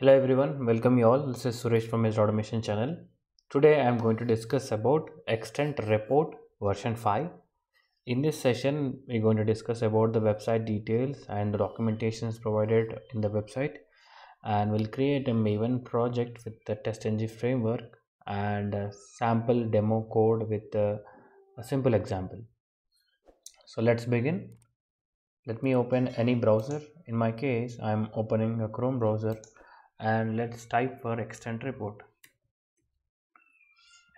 Hello everyone, welcome you all. This is Suresh from Edge Automation channel. Today I am going to discuss about extent report version 5. In this session, we're going to discuss about the website details and the documentations provided in the website and we'll create a Maven project with the TestNG framework and a sample demo code with a, a simple example. So let's begin. Let me open any browser. In my case, I'm opening a Chrome browser and let's type for Extend report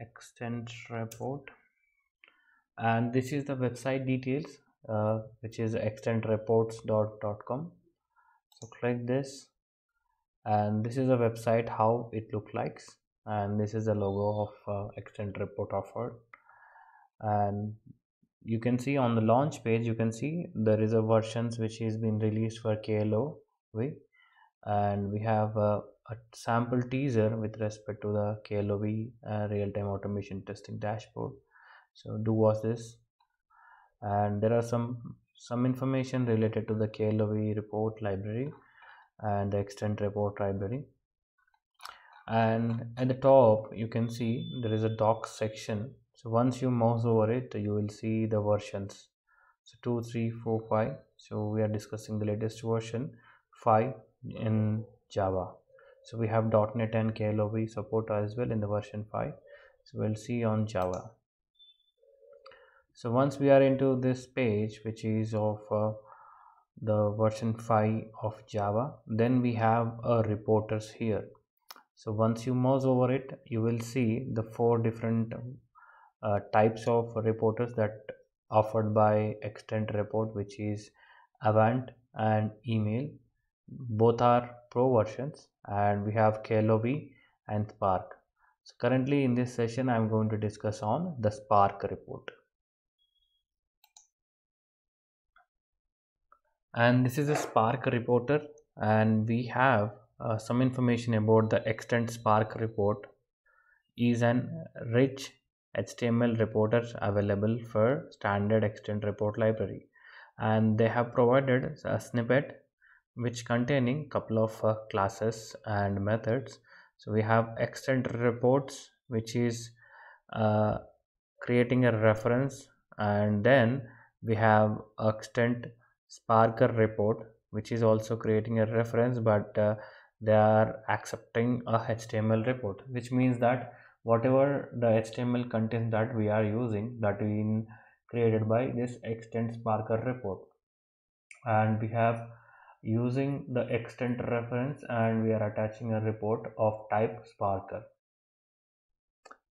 Extend report and this is the website details uh, which is extentreports.com so click this and this is a website how it looks like and this is the logo of uh, report offered and you can see on the launch page you can see there is a versions which is been released for KLO and we have a, a sample teaser with respect to the KLOB uh, real-time automation testing dashboard so do watch this and there are some some information related to the KLOB report library and the extent report library and at the top you can see there is a docs section so once you mouse over it you will see the versions so 2 3 4 5 so we are discussing the latest version 5 in Java. So we have .NET and KLOB support as well in the version 5. So we'll see on Java. So once we are into this page which is of uh, the version 5 of Java then we have a reporters here. So once you mouse over it you will see the four different uh, types of reporters that offered by extent report which is Avant and email both are pro versions and we have KLOV and Spark. So currently in this session I'm going to discuss on the Spark report. And this is a Spark reporter and we have uh, some information about the extent Spark report is an rich HTML reporter available for standard extent report library and they have provided a snippet which containing couple of uh, classes and methods so we have extent reports which is uh, creating a reference and then we have extent sparker report which is also creating a reference but uh, they are accepting a html report which means that whatever the html content that we are using that we created by this extent sparker report and we have using the extent reference and we are attaching a report of type Sparker,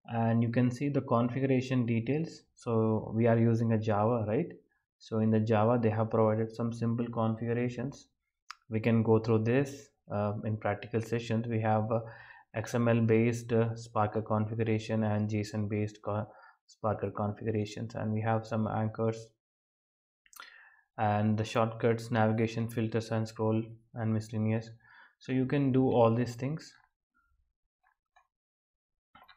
and you can see the configuration details so we are using a java right so in the java they have provided some simple configurations we can go through this uh, in practical sessions we have uh, xml based uh, configuration and json based co configurations and we have some anchors and the shortcuts navigation filters and scroll and miscellaneous so you can do all these things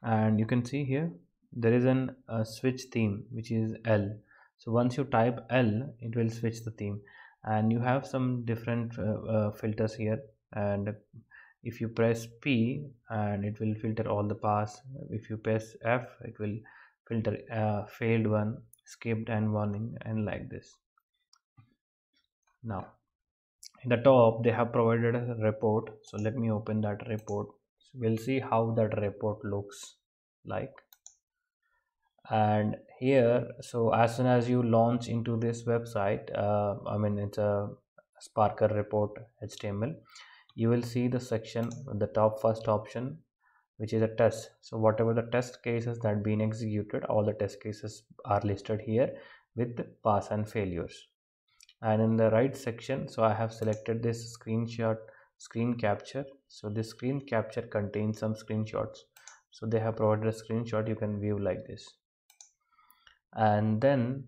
and you can see here there is an a switch theme which is L so once you type L it will switch the theme and you have some different uh, uh, filters here and if you press P and it will filter all the pass if you press F it will filter uh, failed one skipped and warning and like this now in the top they have provided a report so let me open that report so we'll see how that report looks like and here so as soon as you launch into this website uh, i mean it's a sparker report html you will see the section the top first option which is a test so whatever the test cases that been executed all the test cases are listed here with pass and failures and in the right section so I have selected this screenshot screen capture so this screen capture contains some screenshots so they have provided a screenshot you can view like this and then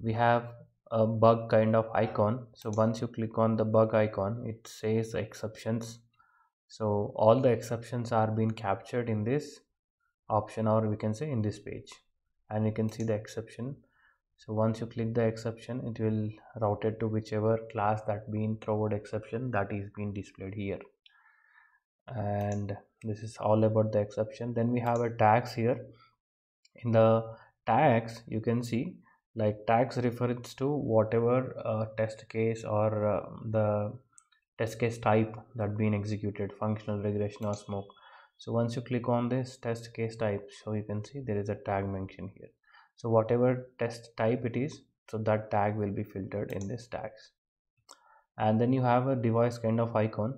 we have a bug kind of icon so once you click on the bug icon it says exceptions so all the exceptions are being captured in this option or we can say in this page and you can see the exception so once you click the exception it will route it to whichever class that been throwed exception that is being displayed here and this is all about the exception then we have a tags here in the tags you can see like tags refers to whatever uh, test case or uh, the test case type that been executed functional regression or smoke so once you click on this test case type so you can see there is a tag mentioned here so whatever test type it is so that tag will be filtered in this tags and then you have a device kind of icon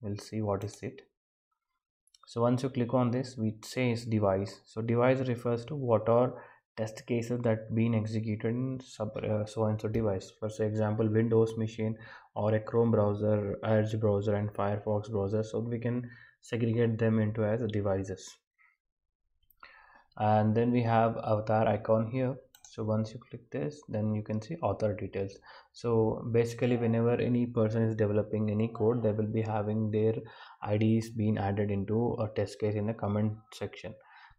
we'll see what is it so once you click on this it says device so device refers to what are test cases that been executed in sub uh, so and so device for example windows machine or a chrome browser edge browser and firefox browser so we can segregate them into as devices and then we have avatar icon here so once you click this then you can see author details so basically whenever any person is developing any code they will be having their ids being added into a test case in the comment section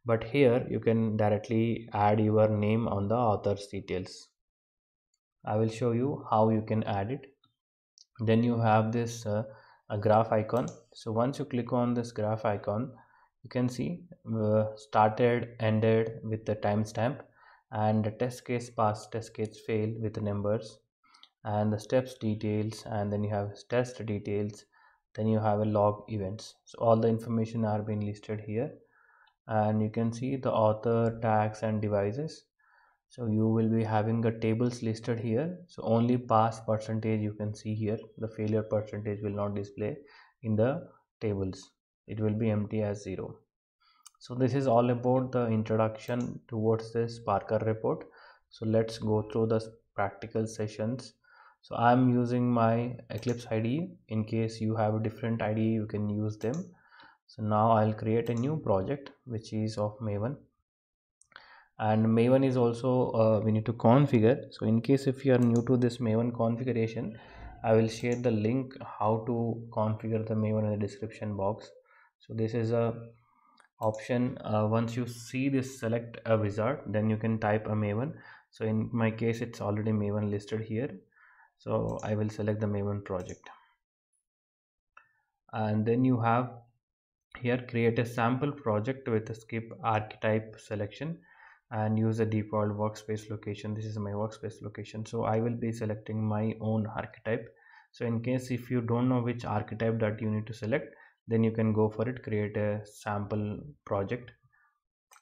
but here you can directly add your name on the author's details i will show you how you can add it then you have this uh, a graph icon so once you click on this graph icon you can see uh, started ended with the timestamp and the test case pass test case fail with the numbers and the steps details and then you have test details then you have a log events so all the information are being listed here and you can see the author tags and devices so you will be having the tables listed here so only pass percentage you can see here the failure percentage will not display in the tables it will be empty as 0 so this is all about the introduction towards this Parker report so let's go through the practical sessions so I'm using my Eclipse IDE in case you have a different IDE you can use them so now I'll create a new project which is of Maven and Maven is also uh, we need to configure so in case if you are new to this Maven configuration I will share the link how to configure the Maven in the description box so this is a option uh, once you see this select a wizard then you can type a maven so in my case it's already maven listed here so i will select the maven project and then you have here create a sample project with a skip archetype selection and use the default workspace location this is my workspace location so i will be selecting my own archetype so in case if you don't know which archetype that you need to select then you can go for it create a sample project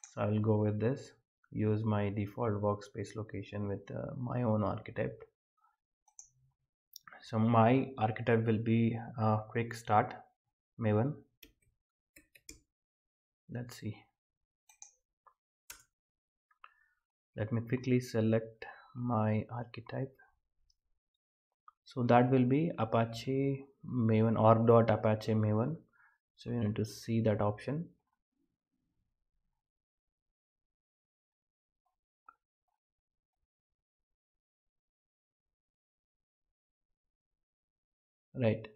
so I'll go with this use my default workspace location with uh, my own archetype so my archetype will be uh, quick start maven let's see let me quickly select my archetype so that will be apache maven org.apache maven so you need to see that option right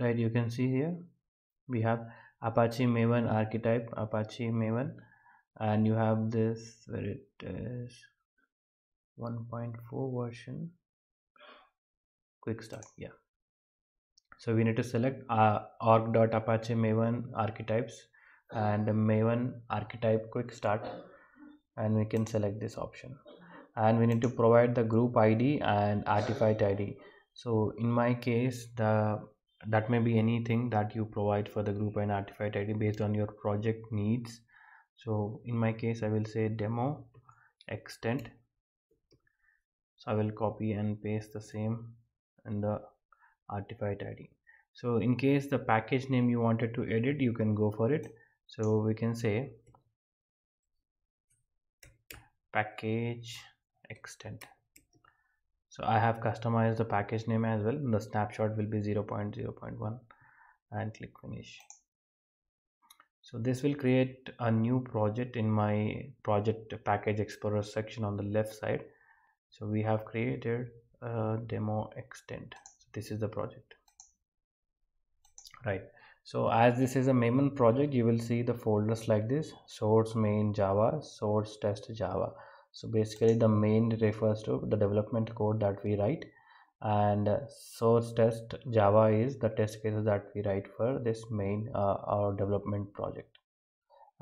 right you can see here we have apache maven archetype apache maven and you have this where it is 1.4 version quick start yeah so we need to select uh, org.apache maven archetypes and maven archetype quick start and we can select this option and we need to provide the group id and artifact id so in my case the that may be anything that you provide for the group and artifact id based on your project needs so in my case i will say demo extent so i will copy and paste the same in the artifact id so in case the package name you wanted to edit you can go for it so we can say package extent so i have customized the package name as well the snapshot will be 0.0.1 and click finish so this will create a new project in my project package explorer section on the left side so we have created a demo extent this is the project right so as this is a maven project you will see the folders like this source main java source test java so basically the main refers to the development code that we write and uh, source test java is the test cases that we write for this main uh, our development project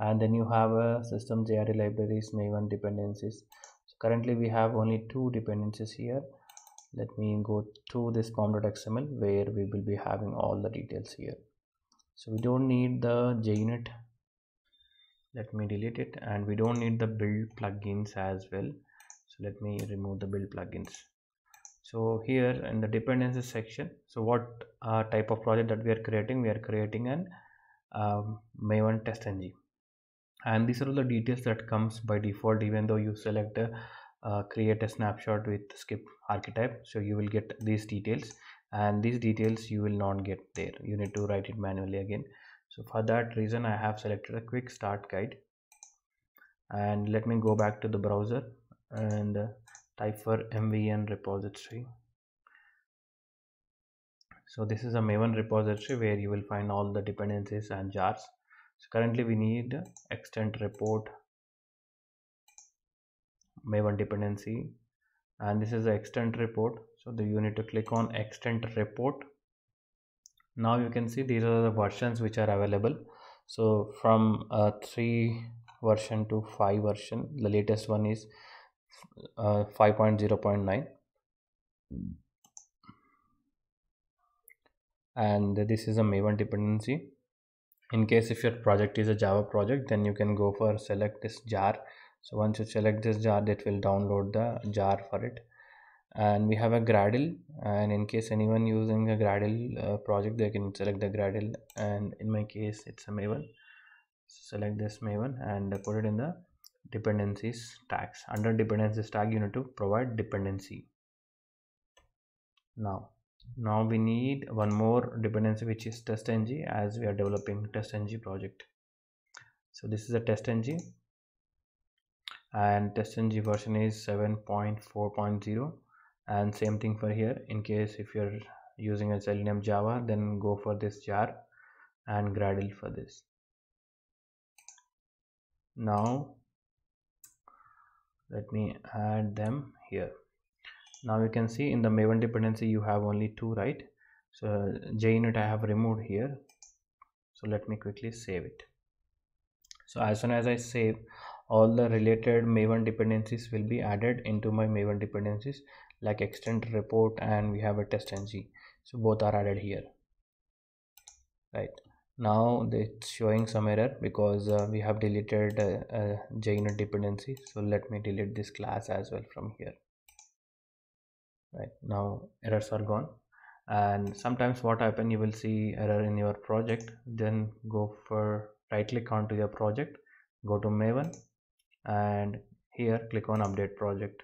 and then you have a uh, system jre libraries maven dependencies so currently we have only two dependencies here let me go to this pom.xml where we will be having all the details here so we don't need the junit let me delete it and we don't need the build plugins as well so let me remove the build plugins so here in the dependencies section so what uh, type of project that we are creating we are creating an um, maven test ng and these are all the details that comes by default even though you select uh, create a snapshot with skip archetype so you will get these details and these details you will not get there you need to write it manually again so for that reason i have selected a quick start guide and let me go back to the browser and uh, type for mvn repository so this is a maven repository where you will find all the dependencies and jars so currently we need extent report maven dependency and this is the extent report so the, you need to click on extent report now you can see these are the versions which are available so from uh, 3 version to 5 version the latest one is uh, 5.0.9 and this is a maven dependency in case if your project is a java project then you can go for select this jar so once you select this jar it will download the jar for it and we have a gradle and in case anyone using a gradle uh, project they can select the gradle and in my case it's a maven so select this maven and put it in the dependencies tags under dependencies tag you need to provide dependency now now we need one more dependency which is testng as we are developing testng project so this is a testng and testng version is 7.4.0 and same thing for here in case if you're using a selenium java then go for this jar and gradle for this now let me add them here now you can see in the maven dependency you have only two right so junit i have removed here so let me quickly save it so as soon as i save all the related maven dependencies will be added into my maven dependencies like extend report and we have a test ng so both are added here right now it's showing some error because uh, we have deleted uh, uh, junit dependency so let me delete this class as well from here right now errors are gone and sometimes what happen you will see error in your project then go for right click onto your project go to maven and here click on update project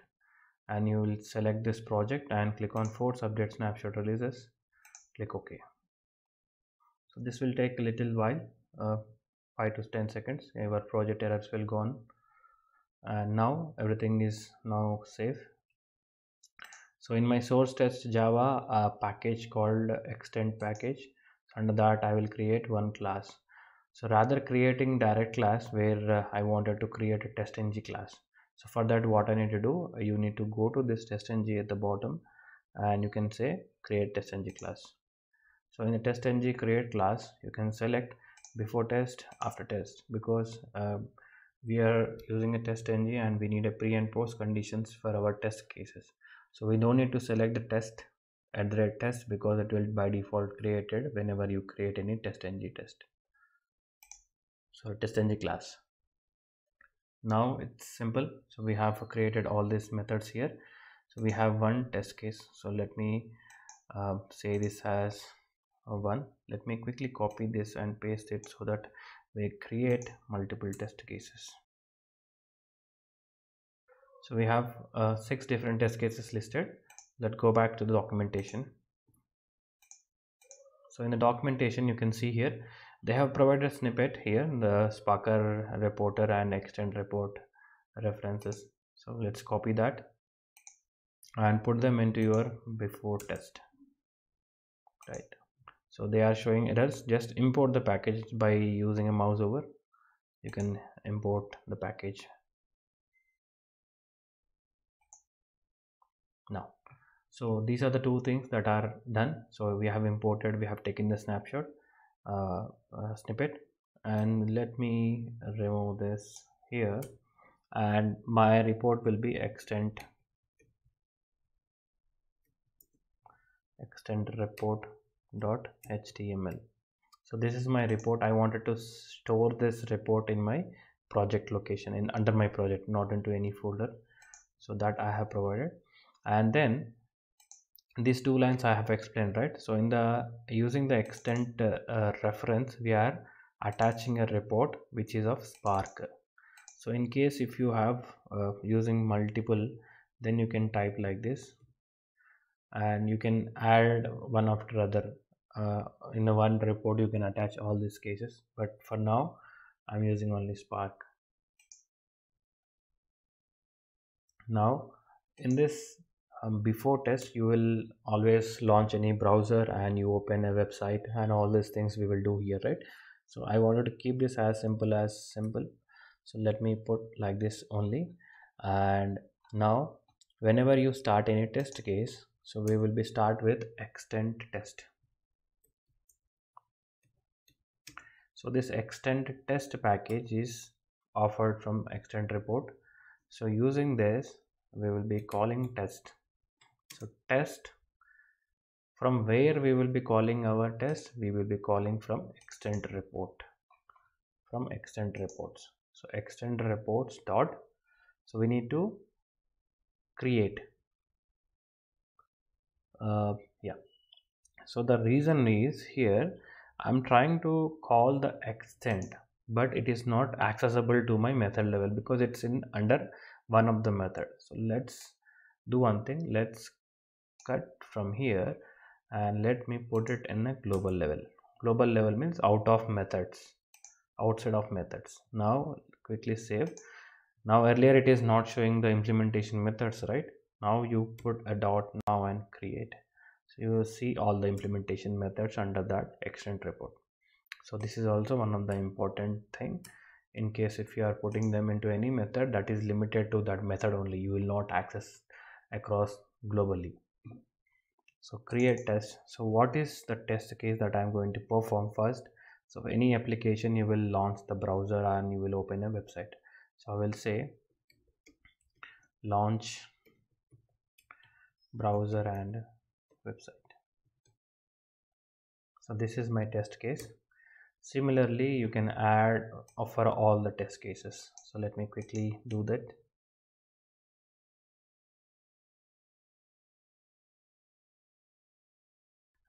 and you will select this project and click on force update snapshot releases click ok so this will take a little while uh, 5 to 10 seconds our project errors will gone and now everything is now safe so in my source test java a package called extend package under that i will create one class so rather creating direct class where uh, I wanted to create a testng class so for that what I need to do you need to go to this testng at the bottom and you can say create testng class so in the testng create class you can select before test after test because uh, we are using a testng and we need a pre and post conditions for our test cases so we don't need to select the test at the test because it will by default created whenever you create any testng test so test ng class now it's simple so we have created all these methods here so we have one test case so let me uh, say this as one let me quickly copy this and paste it so that we create multiple test cases so we have uh, six different test cases listed let's go back to the documentation so in the documentation you can see here they have provided snippet here the Sparker reporter and extend report references so let's copy that and put them into your before test right so they are showing errors just import the package by using a mouse over you can import the package now so these are the two things that are done so we have imported we have taken the snapshot uh, snippet and let me remove this here and my report will be extend, extend report dot html so this is my report i wanted to store this report in my project location in under my project not into any folder so that i have provided and then these two lines I have explained right so in the using the extent uh, uh, reference we are attaching a report which is of spark so in case if you have uh, using multiple then you can type like this and you can add one after other uh, in the one report you can attach all these cases but for now I'm using only spark now in this um, before test you will always launch any browser and you open a website and all these things we will do here right so i wanted to keep this as simple as simple so let me put like this only and now whenever you start any test case so we will be start with extend test so this extend test package is offered from extend report so using this we will be calling test so test from where we will be calling our test we will be calling from extend report from extend reports so extend reports dot so we need to create uh, yeah so the reason is here i'm trying to call the extend but it is not accessible to my method level because it's in under one of the method so let's do one thing let's cut from here and let me put it in a global level global level means out of methods outside of methods now quickly save now earlier it is not showing the implementation methods right now you put a dot now and create so you will see all the implementation methods under that extent report so this is also one of the important thing in case if you are putting them into any method that is limited to that method only you will not access across globally so create test so what is the test case that i'm going to perform first so any application you will launch the browser and you will open a website so i will say launch browser and website so this is my test case similarly you can add offer all the test cases so let me quickly do that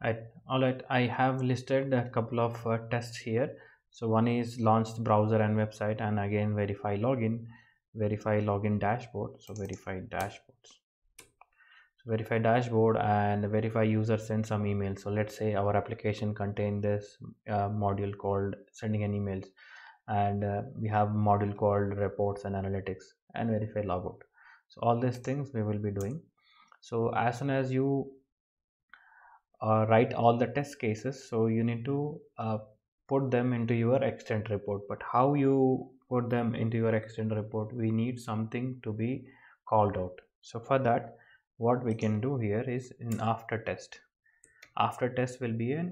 all right i have listed a couple of uh, tests here so one is launch the browser and website and again verify login verify login dashboard so verify dashboards so verify dashboard and verify user send some emails. so let's say our application contain this uh, module called sending an emails and uh, we have module called reports and analytics and verify logout so all these things we will be doing so as soon as you uh, write all the test cases so you need to uh, put them into your extent report but how you put them into your extent report we need something to be called out so for that what we can do here is in after test after test will be in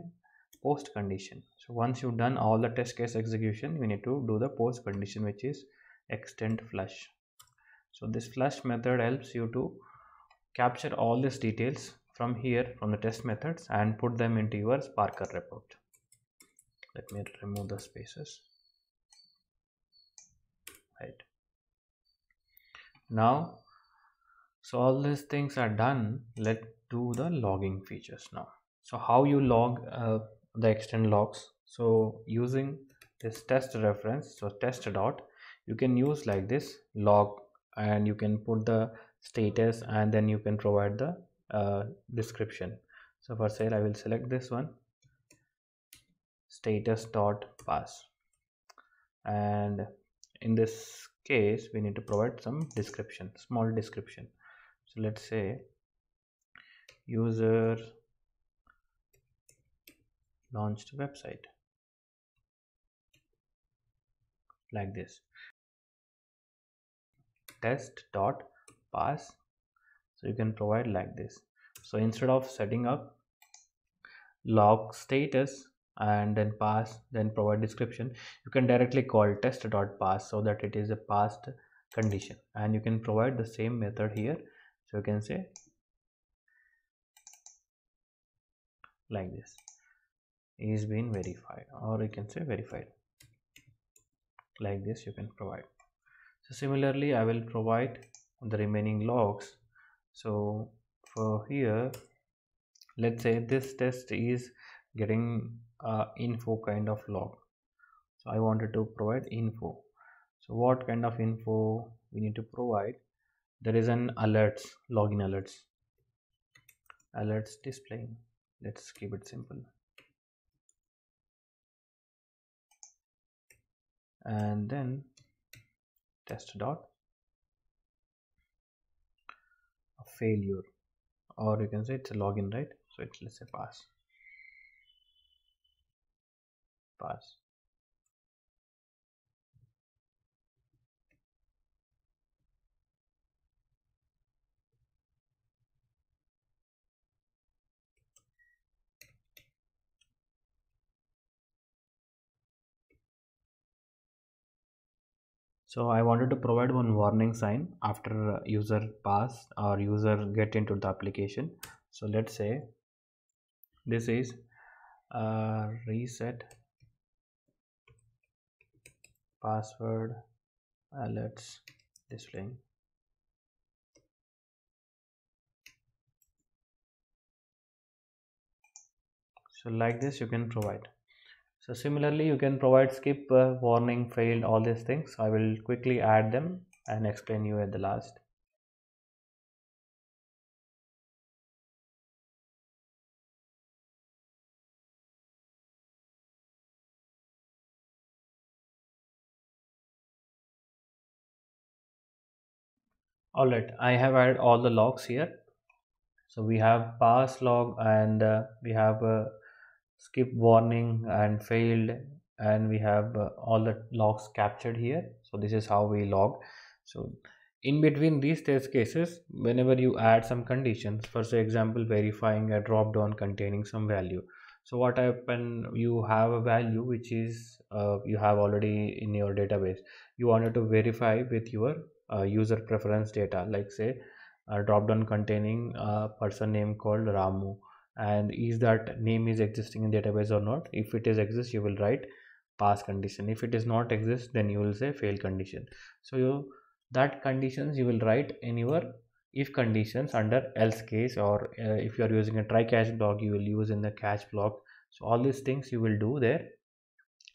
post condition so once you've done all the test case execution you need to do the post condition which is extent flush so this flush method helps you to capture all these details from here from the test methods and put them into your Sparker report. Let me remove the spaces. Right. Now, so all these things are done. Let's do the logging features now. So how you log uh, the extend logs. So using this test reference, so test dot, you can use like this log and you can put the status and then you can provide the uh, description so for sale i will select this one status dot pass and in this case we need to provide some description small description so let's say user launched website like this test dot pass so you can provide like this so instead of setting up log status and then pass then provide description you can directly call test dot pass so that it is a passed condition and you can provide the same method here so you can say like this is being verified or you can say verified like this you can provide so similarly i will provide the remaining logs so for here let's say this test is getting uh, info kind of log so I wanted to provide info so what kind of info we need to provide there is an alerts login alerts alerts displaying let's keep it simple and then test dot failure or you can say it's a login right so it's let's say pass pass so I wanted to provide one warning sign after user pass or user get into the application so let's say this is a reset password alerts uh, let display so like this you can provide so similarly you can provide skip uh, warning failed all these things i will quickly add them and explain you at the last Alright, I have added all the logs here. So we have pass log and uh, we have a uh, skip warning and failed and we have uh, all the logs captured here so this is how we log so in between these test cases whenever you add some conditions for say example verifying a drop down containing some value so what happen you have a value which is uh, you have already in your database you wanted to verify with your uh, user preference data like say a drop down containing a person name called ramu and is that name is existing in database or not if it is exist you will write pass condition if it is not exist then you will say fail condition so you that conditions you will write in your if conditions under else case or uh, if you are using a try catch block you will use in the catch block so all these things you will do there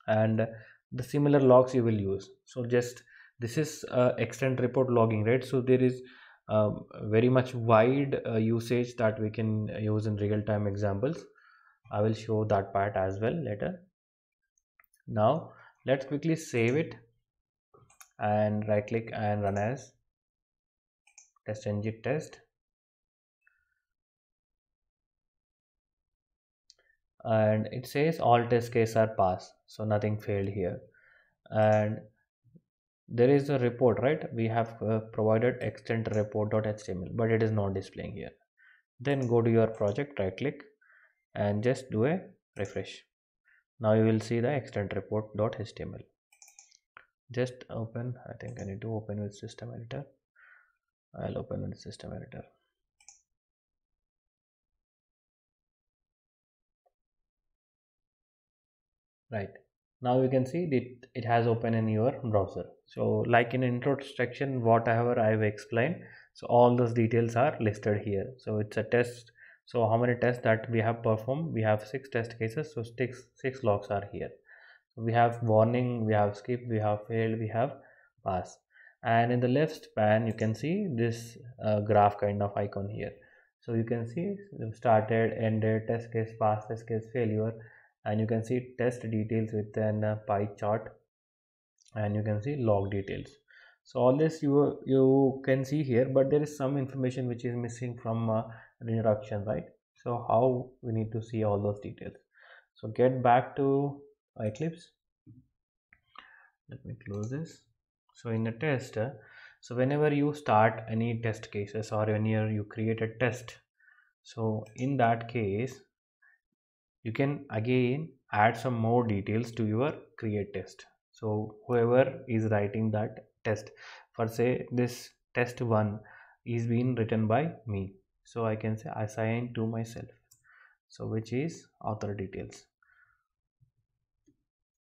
and the similar logs you will use so just this is uh, report logging right so there is um, very much wide uh, usage that we can use in real-time examples i will show that part as well later now let's quickly save it and right click and run as test test and it says all test cases are passed so nothing failed here and there is a report right we have uh, provided extend report.html but it is not displaying here then go to your project right click and just do a refresh now you will see the extend report.html just open i think i need to open with system editor i'll open with system editor right now you can see that it has opened in your browser so like in introduction whatever i've explained so all those details are listed here so it's a test so how many tests that we have performed we have six test cases so six six logs are here we have warning we have skip we have failed we have pass and in the left pan you can see this uh, graph kind of icon here so you can see started ended test case pass test case failure and you can see test details with a uh, pie chart and you can see log details so all this you you can see here but there is some information which is missing from uh, introduction right so how we need to see all those details so get back to eclipse let me close this so in the test uh, so whenever you start any test cases or whenever you create a test so in that case you can again add some more details to your create test so whoever is writing that test for say this test one is being written by me so i can say assign to myself so which is author details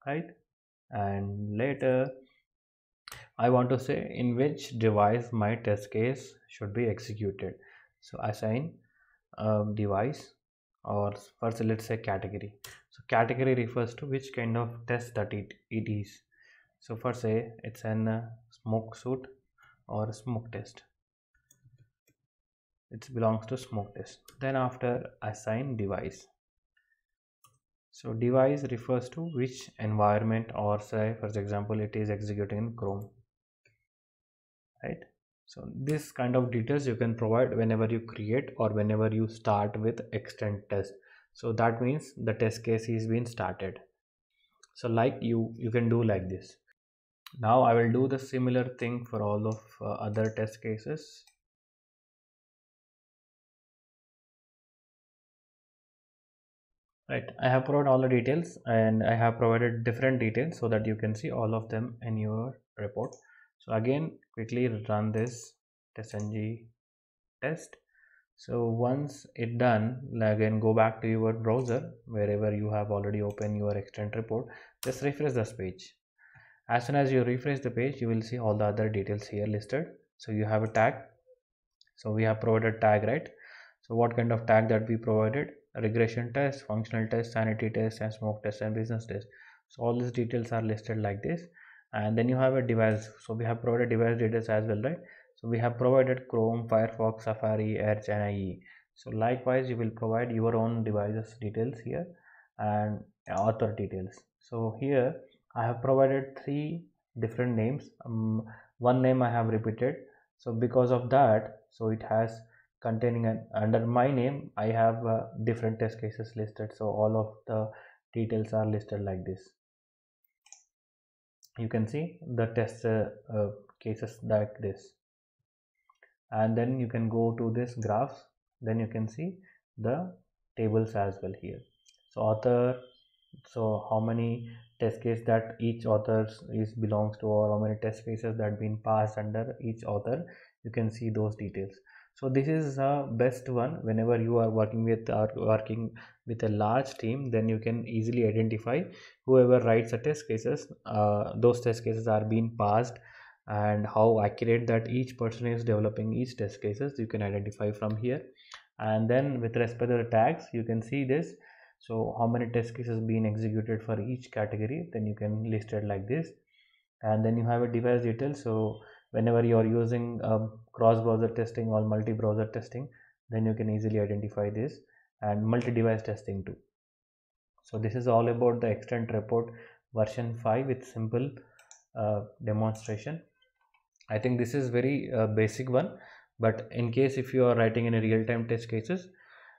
right and later I want to say in which device my test case should be executed so assign um, device or first let's say category so category refers to which kind of test that it, it is so for say it's an uh, smoke suit or smoke test it belongs to smoke test then after assign device so device refers to which environment or say for example it is executing in chrome right so this kind of details you can provide whenever you create or whenever you start with extend test so that means the test case is being started so like you you can do like this now i will do the similar thing for all of uh, other test cases right i have provided all the details and i have provided different details so that you can see all of them in your report so again quickly run this testng test so once it done again go back to your browser wherever you have already opened your extent report just refresh this page as soon as you refresh the page you will see all the other details here listed so you have a tag so we have provided tag right so what kind of tag that we provided regression test functional test sanity test and smoke test and business test so all these details are listed like this and then you have a device so we have provided device details as well right so we have provided chrome firefox safari edge and ie so likewise you will provide your own devices details here and author details so here i have provided three different names um, one name i have repeated so because of that so it has containing an under my name i have uh, different test cases listed so all of the details are listed like this you can see the test uh, uh, cases like this and then you can go to this graphs then you can see the tables as well here so author so how many test case that each author is belongs to or how many test cases that been passed under each author you can see those details so this is the best one whenever you are working with or working with a large team then you can easily identify whoever writes the test cases uh, those test cases are being passed and how accurate that each person is developing each test cases you can identify from here and then with respect to the tags you can see this so how many test cases being executed for each category then you can list it like this and then you have a device detail so whenever you are using um, cross browser testing or multi browser testing then you can easily identify this and multi-device testing too so this is all about the extent report version 5 with simple uh, demonstration i think this is very uh, basic one but in case if you are writing any real-time test cases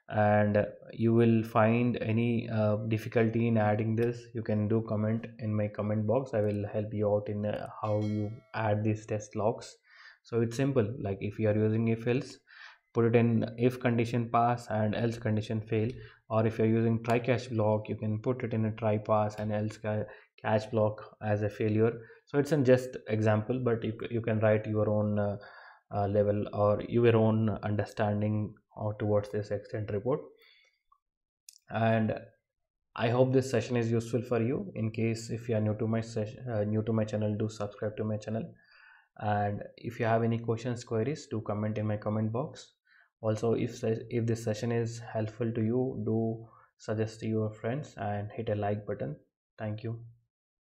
and you will find any uh, difficulty in adding this you can do comment in my comment box i will help you out in uh, how you add these test logs so it's simple like if you are using if else put it in if condition pass and else condition fail or if you're using try catch block you can put it in a try pass and else catch block as a failure so it's an just example but you, you can write your own uh, uh, level or your own understanding or towards this extent report and i hope this session is useful for you in case if you are new to my session uh, new to my channel do subscribe to my channel and if you have any questions queries do comment in my comment box also if if this session is helpful to you do suggest to your friends and hit a like button thank you